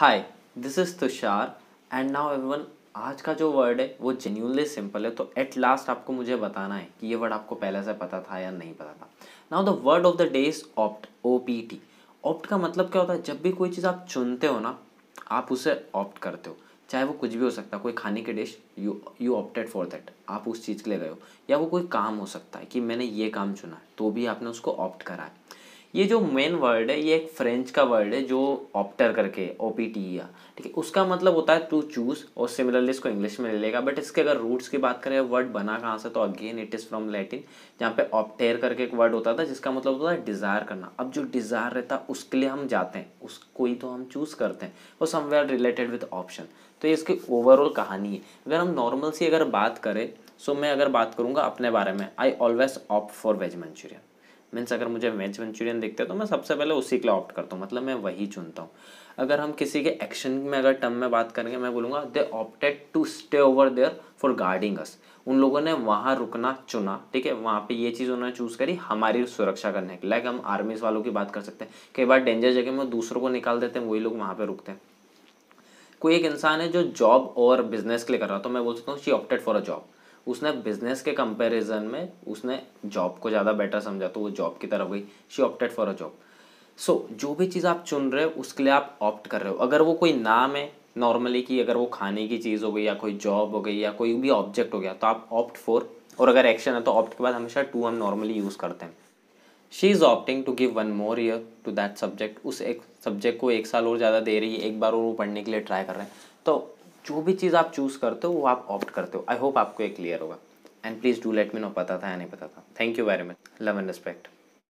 hi this is Tushar and now everyone आज का जो वर्ड है वो जेन्यूनली सिंपल है तो एट लास्ट आपको मुझे बताना है कि ये वर्ड आपको पहले से पता था या नहीं पता था now the word of the day is opt O P T opt का मतलब क्या होता है जब भी कोई चीज़ आप चुनते हो ना आप उसे ऑप्ट करते हो चाहे वो कुछ भी हो सकता है कोई खाने की dish you you opted for that आप उस चीज़ के लिए गए हो या वो कोई काम हो सकता है कि मैंने ये काम चुना है तो भी आपने उसको ऑप्ट करा है ये जो मेन वर्ड है ये एक फ्रेंच का वर्ड है जो ऑप्टर करके ओ पी टी या ठीक है उसका मतलब होता है टू चूज़ और सिमिलरली इसको इंग्लिश में ले लेगा बट इसके अगर रूट्स की बात करें वर्ड बना कहाँ से तो again it is from Latin जहाँ पे ऑप्टेयर करके एक वर्ड होता था जिसका मतलब होता है डिज़ायर करना अब जो डिज़ायर रहता है उसके लिए हम जाते हैं उसको ही तो हम चूज़ करते हैं वो समवेयर रिलेटेड विथ ऑप्शन तो ये इसकी ओवरऑल कहानी है अगर हम नॉर्मल सी अगर बात करें सो मैं अगर बात करूँगा अपने बारे में I always opt for veg Manchurian means अगर मुझे मैच मंचूरियन देखते हैं तो मैं सबसे पहले उसी के लिए ऑप्ट करता हूँ मतलब मैं वही चुनता हूँ अगर हम किसी के एक्शन में अगर टर्म में बात करेंगे मैं बोलूँगा they opted to stay over there for guarding us उन लोगों ने वहाँ रुकना चुना ठीक है वहाँ पे ये चीज़ उन्होंने चूज़ करी हमारी सुरक्षा करने के लाइक हम आर्मीज वालों की बात कर सकते हैं कई बार डेंजर जगह में दूसरों को निकाल देते हैं वही लोग वहाँ पर रुकते हैं कोई एक इंसान है जो जॉब और बिजनेस के लिए कर रहा है तो मैं बोल सकता हूँ she opted for a job उसने बिजनेस के कंपैरिजन में उसने जॉब को ज़्यादा बेटर समझा तो वो जॉब की तरफ गई she opted for a job so जो भी चीज़ आप चुन रहे हो उसके लिए आप ऑप्ट कर रहे हो अगर वो कोई नाम है नॉर्मली कि अगर वो खाने की चीज़ हो गई या कोई जॉब हो गई या कोई भी ऑब्जेक्ट हो गया तो आप ऑप्ट फॉर और अगर एक्शन है तो ऑप्ट के बाद हमेशा टू हम नॉर्मली यूज़ करते हैं she is opting to give one more year to that subject उस एक सब्जेक्ट को एक साल और ज़्यादा दे रही है एक बार और वो पढ़ने के लिए ट्राई कर रहे हैं तो जो भी चीज़ आप चूज़ करते हो वो आप ऑप्ट करते हो आई होप आपको ये क्लियर होगा and please do let me know पता था या नहीं पता था thank you very much love and respect